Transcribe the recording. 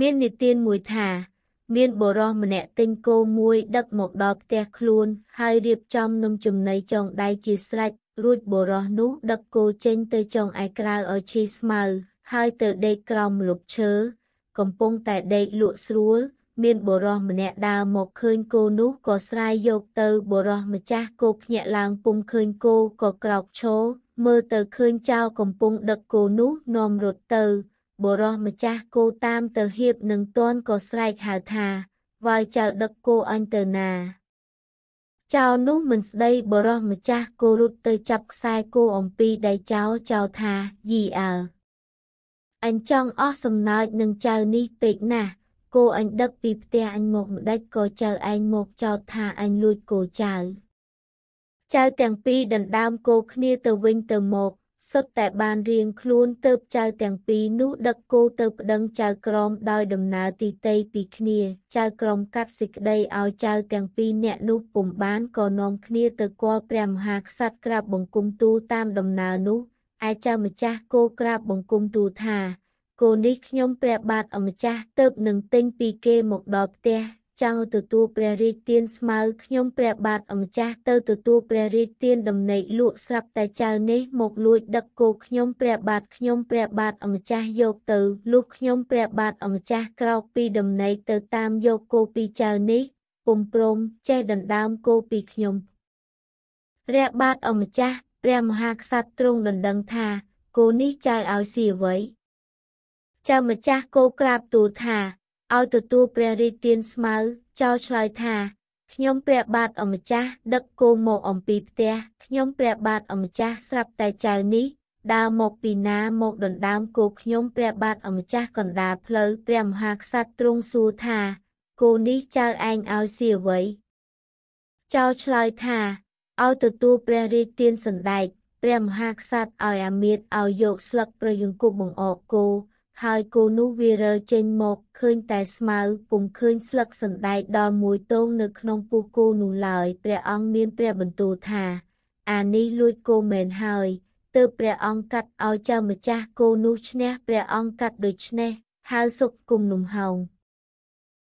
មាននិទានមួយថាមានបុរសម្នាក់ទិញគោមួយដឹកមកដល់ផ្ទះខ្លួនហើយរៀបចំនំចំណីចងដៃជាស្រេចរួចបុរសនោះដឹកគោចេញទៅចងឯក្រៅឲ្យឈីស្មៅហើយទៅដេកក្រោមម្លប់ឈើកំពុងតែដេកលក់ស្រួលមានបុរសម្នាក់ដើរមកឃើញគោនោះក៏ស្រាយយកទៅបុរសម្ចាស់គោភ្ញាក់ឡើងពុំឃើញគោក៏ក្រោកឈរមើលទៅឃើញចៅកំពុង ដឹកគោនោះនាំរត់ទៅបុរសម្ចាស់គោតាមទៅហៀបនឹងតន់ក៏ស្រែកហៅថាវាយចៅដឹកគោអញទៅណាចៅនោះមិនស្ដីបុរសម្ចាស់គោរត់ទៅចាប់ខ្សែគោអំពីដៃចៅចៅថាយីអើអញចង់អស់សំណើចនឹងចៅនេះពេកណាស់គោអញដឹកពីផ្ទះអញមកម្ដេចក៏ចៅឯងមកចោទថាអញលួចគោចៅចៅទាំងពីរដណ្ដើមគោគ្នាទៅវិញទៅមកសុទ្ធតែបានរៀងខ្លួនទៅចៅទាំងពីរនោះដឹកគោទៅប្តឹងចៅក្រមដោយដំណើរទីតីពីគ្នាចៅក្រមកាត់សេចក្តីឲ្យចៅទាំងពីរអ្នកនោះពុំបានក៏នាំគ្នាទៅគាល់ព្រះមហាក្សត្រក្រាបបង្គំទូលតាមដំណើរនោះឯចៅម្ចាស់គោក្រាបបង្គំទូលថាគោនេះខ្ញុំព្រះបាទអម្ចាស់ទៅនឹងទិញពីគេមកដល់ផ្ទះចង់ទទួលព្រះរាជទានស្មើខ្ញុំ ព្រះ បាទអម្ចាស់ទៅទទួលព្រះរាជទានដំណេកលក់ស្រាប់តែចៅនេះមកលួចដឹកគោខ្ញុំព្រះបាទខ្ញុំព្រះបាទអម្ចាស់យកទៅលុះខ្ញុំព្រះបាទអម្ចាស់ក្រោកពីដំណេកទៅតាមយកគោពីចៅនេះពុំព្រមចេះដណ្ដើមគោពីខ្ញុំព្រះបាទអម្ចាស់ ព្រះមហាក្សត្រទ្រង់ដណ្ដឹងថាគោនេះចៅឲ្យស៊ីអ្វីចៅម្ចាស់គោក្រាបទូលថាឲ្យទទួលព្រះរាជទានស្មៅចោលឆ្លើយថាខ្ញុំព្រះ បាទអម្ចាស់ដឹកគោមក អំពីផ្ទះខ្ញុំព្រះបាទអម្ចាស់ស្រាប់តែចៅនេះ ដើរមក ពីណាមកដណ្ដើមគោខ្ញុំ ព្រះ បាទអម្ចាស់កណ្ដាលផ្លូវព្រះមហាក្សត្រទ្រង់សួរថាគោនេះចៅឯងឲ្យស៊ីអ្វីចៅឆ្លើយថាឲ្យទទួលព្រះរាជទានសណ្ដែកព្រះមហាក្សត្រឲ្យអាមាត្យឲ្យយកស្លឹកប្រយង្គប់បង្អកគោហើយគោនោះវារើចេញមកឃើញតែស្មៅពុំឃើញស្លឹកសណ្ដែកដល់មួយទងនៅក្នុងពោះគោនោះឡើយ ព្រះអង្គមាន ព្រះបន្ទូលថាអានេះលួចគោមែនហើយទើបព្រះអង្គកាត់ឲ្យចៅម្ចាស់គោនោះឈ្នះ ព្រះអង្គកាត់ដូច្នេះហៅសុខគុំនំហោង